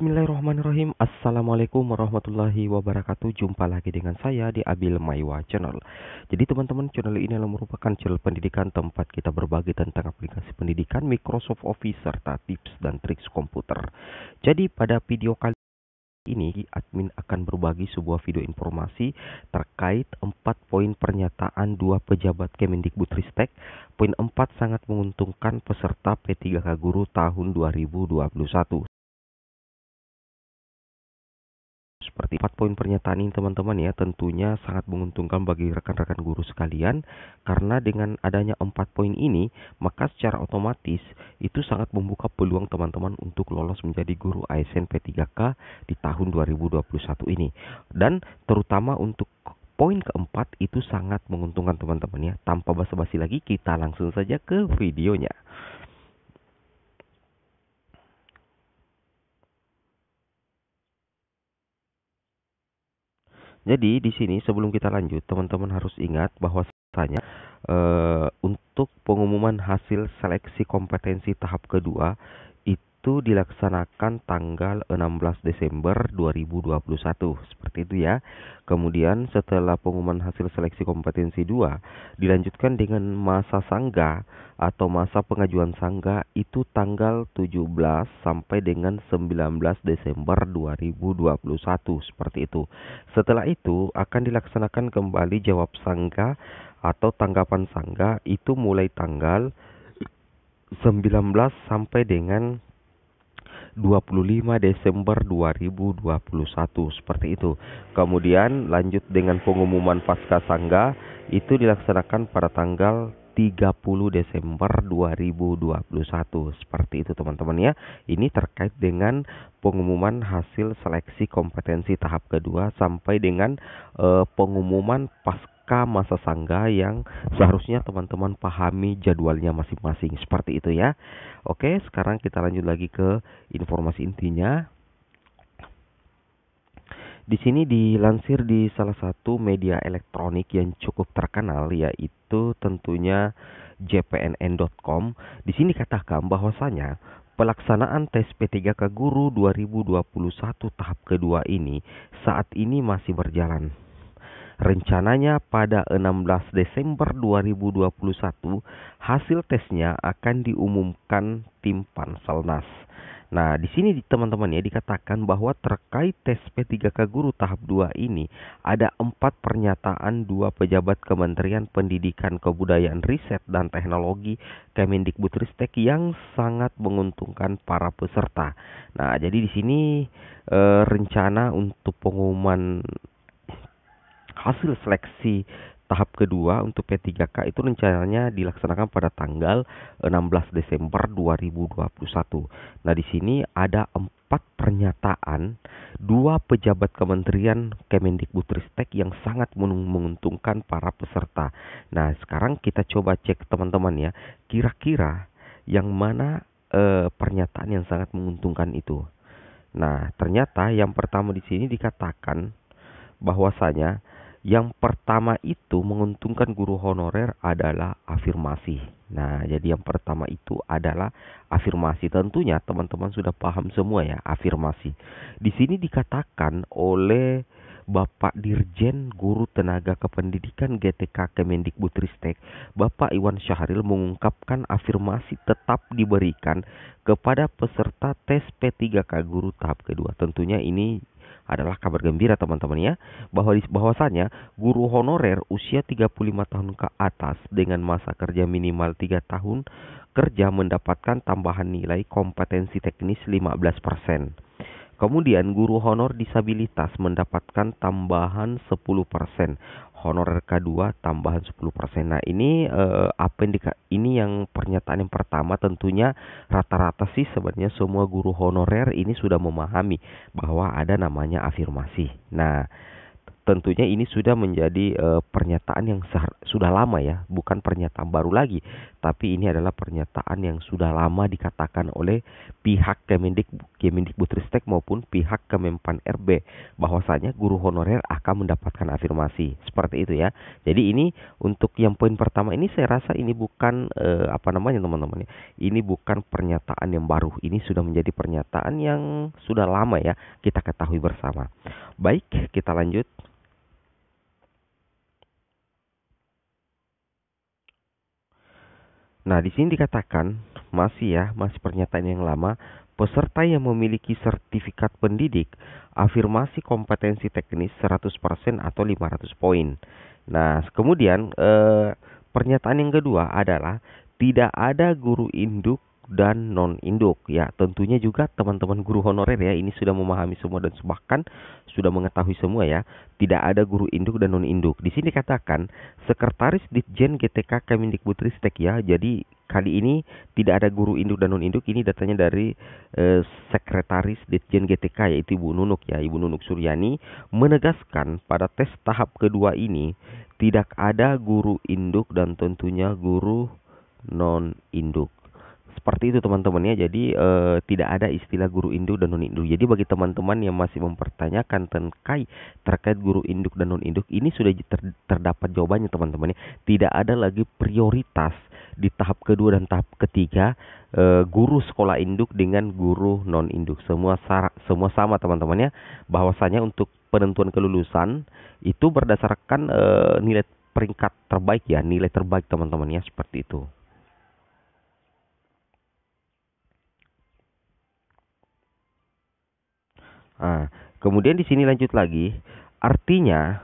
Bismillahirrahmanirrahim Assalamualaikum warahmatullahi wabarakatuh Jumpa lagi dengan saya di Abil Maiwa Channel Jadi teman-teman channel ini adalah merupakan channel pendidikan Tempat kita berbagi tentang aplikasi pendidikan Microsoft Office Serta tips dan triks komputer Jadi pada video kali ini admin akan berbagi sebuah video informasi terkait 4 poin pernyataan dua pejabat Kemendikbudristek. Poin 4 sangat menguntungkan peserta P3K Guru tahun 2021. seperti empat poin pernyataan ini teman-teman ya tentunya sangat menguntungkan bagi rekan-rekan guru sekalian karena dengan adanya empat poin ini maka secara otomatis itu sangat membuka peluang teman-teman untuk lolos menjadi guru ASN P3K di tahun 2021 ini dan terutama untuk poin keempat itu sangat menguntungkan teman-teman ya tanpa basa-basi lagi kita langsung saja ke videonya Jadi di sini sebelum kita lanjut, teman-teman harus ingat bahwa tanya e, eh, untuk pengumuman hasil seleksi kompetensi tahap kedua itu dilaksanakan tanggal 16 Desember 2021. Seperti itu ya. Kemudian setelah pengumuman hasil seleksi kompetensi 2, dilanjutkan dengan masa sangga atau masa pengajuan sangga itu tanggal 17 sampai dengan 19 Desember 2021. Seperti itu. Setelah itu akan dilaksanakan kembali jawab sangga atau tanggapan sangga itu mulai tanggal 19 sampai dengan 25 Desember 2021 seperti itu. Kemudian lanjut dengan pengumuman pasca sangga itu dilaksanakan pada tanggal 30 Desember 2021 seperti itu teman-teman ya ini terkait dengan pengumuman hasil seleksi kompetensi tahap kedua sampai dengan eh, pengumuman pasca mereka masa sangga yang seharusnya teman-teman pahami jadwalnya masing-masing seperti itu ya. Oke, sekarang kita lanjut lagi ke informasi intinya. Di sini dilansir di salah satu media elektronik yang cukup terkenal yaitu tentunya jpnn.com. Di sini katakan bahwasanya Pelaksanaan tes P3K Guru 2021 tahap kedua ini saat ini masih berjalan. Rencananya pada 16 Desember 2021 hasil tesnya akan diumumkan tim Panselnas. Nah, di sini teman-teman ya dikatakan bahwa terkait tes P3K guru tahap 2 ini ada empat pernyataan dua pejabat Kementerian Pendidikan Kebudayaan Riset dan Teknologi Kemendikbudristek yang sangat menguntungkan para peserta. Nah, jadi di sini e, rencana untuk pengumuman hasil seleksi tahap kedua untuk P3K itu rencananya dilaksanakan pada tanggal 16 Desember 2021. Nah, di sini ada empat pernyataan dua pejabat kementerian Kemendikbudristek yang sangat menguntungkan para peserta. Nah, sekarang kita coba cek teman-teman ya, kira-kira yang mana eh, pernyataan yang sangat menguntungkan itu. Nah, ternyata yang pertama di sini dikatakan bahwasanya yang pertama itu menguntungkan guru honorer adalah afirmasi. Nah, jadi yang pertama itu adalah afirmasi. Tentunya teman-teman sudah paham semua ya afirmasi. Di sini dikatakan oleh Bapak Dirjen Guru Tenaga Kependidikan GTK Kemendikbudristek, Bapak Iwan Syahril mengungkapkan afirmasi tetap diberikan kepada peserta tes P3K guru tahap kedua. Tentunya ini adalah kabar gembira teman-teman ya bahwa bahwasanya guru honorer usia 35 tahun ke atas dengan masa kerja minimal 3 tahun kerja mendapatkan tambahan nilai kompetensi teknis 15%. Kemudian guru honor disabilitas mendapatkan tambahan 10%, honorer K2 tambahan 10%. Nah, ini eh, apa yang ini yang pernyataan yang pertama tentunya rata-rata sih sebenarnya semua guru honorer ini sudah memahami bahwa ada namanya afirmasi. Nah, tentunya ini sudah menjadi eh, pernyataan yang sudah lama ya, bukan pernyataan baru lagi tapi ini adalah pernyataan yang sudah lama dikatakan oleh pihak Kemendik Kemendikbudristek maupun pihak Kemenpan RB bahwasanya guru honorer akan mendapatkan afirmasi seperti itu ya. Jadi ini untuk yang poin pertama ini saya rasa ini bukan eh, apa namanya teman-teman ya. Ini bukan pernyataan yang baru. Ini sudah menjadi pernyataan yang sudah lama ya kita ketahui bersama. Baik, kita lanjut. Nah, di sini dikatakan masih ya, masih pernyataan yang lama, peserta yang memiliki sertifikat pendidik afirmasi kompetensi teknis 100% atau 500 poin. Nah, kemudian eh, pernyataan yang kedua adalah tidak ada guru induk dan non induk ya tentunya juga teman-teman guru honorer ya ini sudah memahami semua dan bahkan sudah mengetahui semua ya tidak ada guru induk dan non induk di sini katakan sekretaris ditjen GTK Kemendikbudristek ya jadi kali ini tidak ada guru induk dan non induk ini datanya dari eh, sekretaris ditjen GTK yaitu Ibu Nunuk ya Ibu Nunuk Suryani menegaskan pada tes tahap kedua ini tidak ada guru induk dan tentunya guru non induk seperti itu teman-teman ya. Jadi e, tidak ada istilah guru induk dan non induk. Jadi bagi teman-teman yang masih mempertanyakan tentang terkait guru induk dan non induk, ini sudah ter, terdapat jawabannya teman-teman ya. Tidak ada lagi prioritas di tahap kedua dan tahap ketiga e, guru sekolah induk dengan guru non induk. Semua semua sama teman-teman ya. Bahwasanya untuk penentuan kelulusan itu berdasarkan e, nilai peringkat terbaik ya, nilai terbaik teman-teman ya seperti itu. Nah, kemudian di sini lanjut lagi, artinya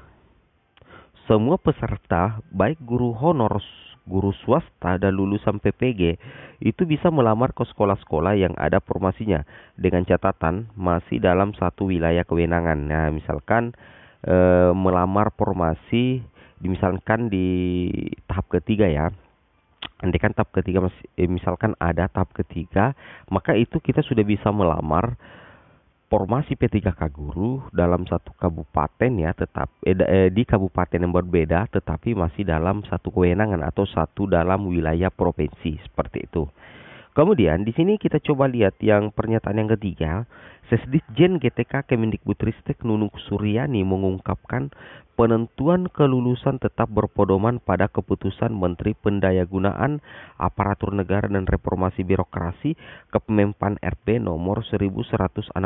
semua peserta baik guru honor, guru swasta dan lulusan PPG itu bisa melamar ke sekolah-sekolah yang ada formasinya dengan catatan masih dalam satu wilayah kewenangan. Nah, misalkan e, melamar formasi misalkan di tahap ketiga ya. Nanti kan tahap ketiga eh, misalkan ada tahap ketiga, maka itu kita sudah bisa melamar formasi P3K guru dalam satu kabupaten ya tetap eh, eh, di kabupaten yang berbeda tetapi masih dalam satu kewenangan atau satu dalam wilayah provinsi seperti itu. Kemudian di sini kita coba lihat yang pernyataan yang ketiga, Sesditjen GTK Kemendikbudristek Nunung Suryani mengungkapkan penentuan kelulusan tetap berpedoman pada keputusan Menteri Pendayagunaan Aparatur Negara dan Reformasi Birokrasi Kepemimpinan RP nomor 1169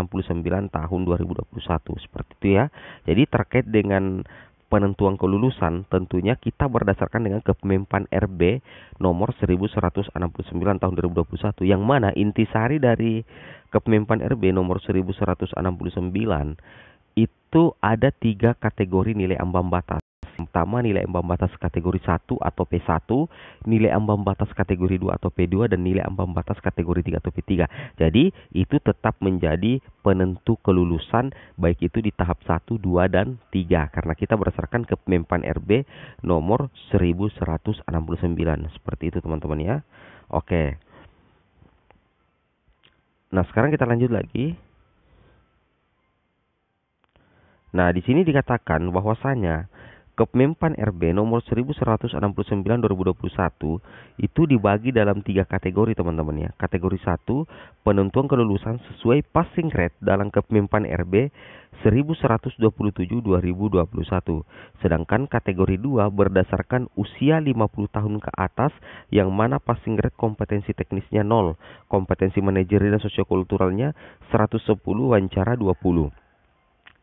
tahun 2021 seperti itu ya. Jadi terkait dengan penentuan kelulusan tentunya kita berdasarkan dengan kepemimpinan RB nomor 1169 tahun 2021 yang mana intisari dari kepemimpinan RB nomor 1169 itu ada tiga kategori nilai ambang batas Pertama nilai ambang batas kategori 1 atau P1, nilai ambang batas kategori 2 atau P2 dan nilai ambang batas kategori 3 atau P3. Jadi itu tetap menjadi penentu kelulusan baik itu di tahap 1, 2 dan 3 karena kita berdasarkan ke Mempan RB nomor 1169 seperti itu teman-teman ya. Oke. Nah, sekarang kita lanjut lagi. Nah, di sini dikatakan bahwasanya Kepemimpan RB nomor 1169 2021 itu dibagi dalam tiga kategori teman-teman ya. Kategori 1 penentuan kelulusan sesuai passing grade dalam Kepemimpan RB 1127 2021. Sedangkan kategori 2 berdasarkan usia 50 tahun ke atas yang mana passing grade kompetensi teknisnya 0, kompetensi manajerial dan sosiokulturalnya 110, wawancara 20.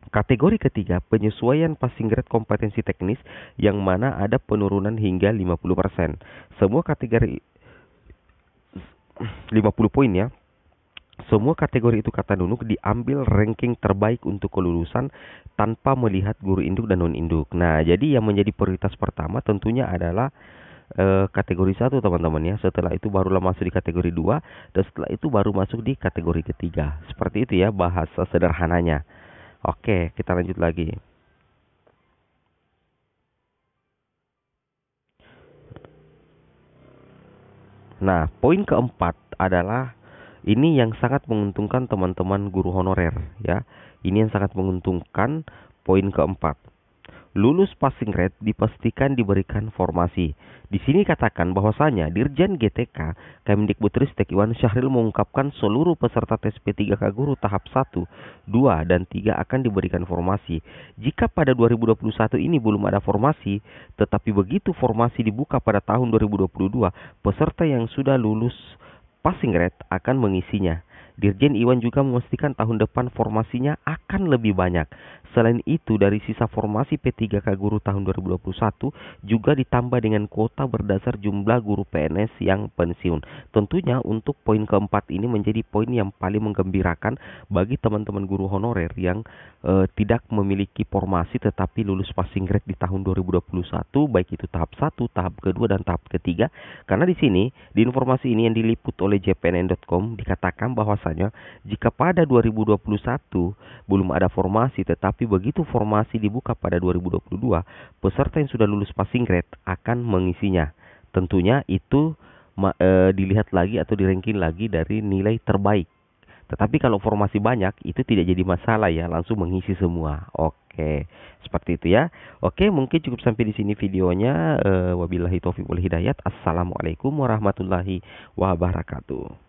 Kategori ketiga, penyesuaian passing grade kompetensi teknis yang mana ada penurunan hingga 50%. Semua kategori 50 poin ya. Semua kategori itu kata Nunuk diambil ranking terbaik untuk kelulusan tanpa melihat guru induk dan non induk. Nah, jadi yang menjadi prioritas pertama tentunya adalah eh, kategori satu teman-teman ya. Setelah itu barulah masuk di kategori 2 dan setelah itu baru masuk di kategori ketiga. Seperti itu ya bahasa sederhananya. Oke, kita lanjut lagi. Nah, poin keempat adalah ini yang sangat menguntungkan teman-teman guru honorer ya. Ini yang sangat menguntungkan poin keempat lulus passing grade dipastikan diberikan formasi. Di sini katakan bahwasanya Dirjen GTK Kemdikbudristek Iwan Syahril mengungkapkan seluruh peserta tes P3K guru tahap 1, 2, dan 3 akan diberikan formasi. Jika pada 2021 ini belum ada formasi, tetapi begitu formasi dibuka pada tahun 2022, peserta yang sudah lulus passing grade akan mengisinya. Dirjen Iwan juga memastikan tahun depan formasinya akan lebih banyak. Selain itu, dari sisa formasi P3K guru tahun 2021 juga ditambah dengan kuota berdasar jumlah guru PNS yang pensiun. Tentunya untuk poin keempat ini menjadi poin yang paling menggembirakan bagi teman-teman guru honorer yang Eh, tidak memiliki formasi tetapi lulus passing grade di tahun 2021 baik itu tahap 1, tahap kedua dan tahap ketiga. Karena di sini di informasi ini yang diliput oleh jpnn.com dikatakan bahwasanya jika pada 2021 belum ada formasi tetapi begitu formasi dibuka pada 2022 peserta yang sudah lulus passing grade akan mengisinya. Tentunya itu eh, dilihat lagi atau diranking lagi dari nilai terbaik tetapi kalau formasi banyak itu tidak jadi masalah ya, langsung mengisi semua. Oke, seperti itu ya. Oke, mungkin cukup sampai di sini videonya. E, wabillahi taufiq wal hidayat. Assalamualaikum warahmatullahi wabarakatuh.